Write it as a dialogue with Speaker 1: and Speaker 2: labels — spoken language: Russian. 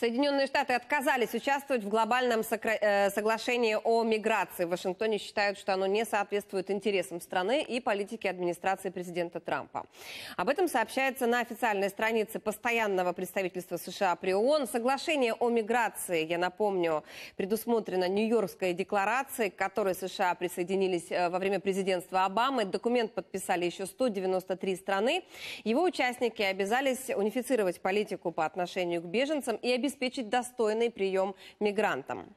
Speaker 1: Соединенные Штаты отказались участвовать в глобальном э, соглашении о миграции. В Вашингтоне считают, что оно не соответствует интересам страны и политике администрации президента Трампа. Об этом сообщается на официальной странице постоянного представительства США при ООН. Соглашение о миграции, я напомню, предусмотрено Нью-Йоркской декларацией, к которой США присоединились э, во время президентства Обамы. Документ подписали еще 193 страны. Его участники обязались унифицировать политику по отношению к беженцам и обеспечить достойный прием мигрантам.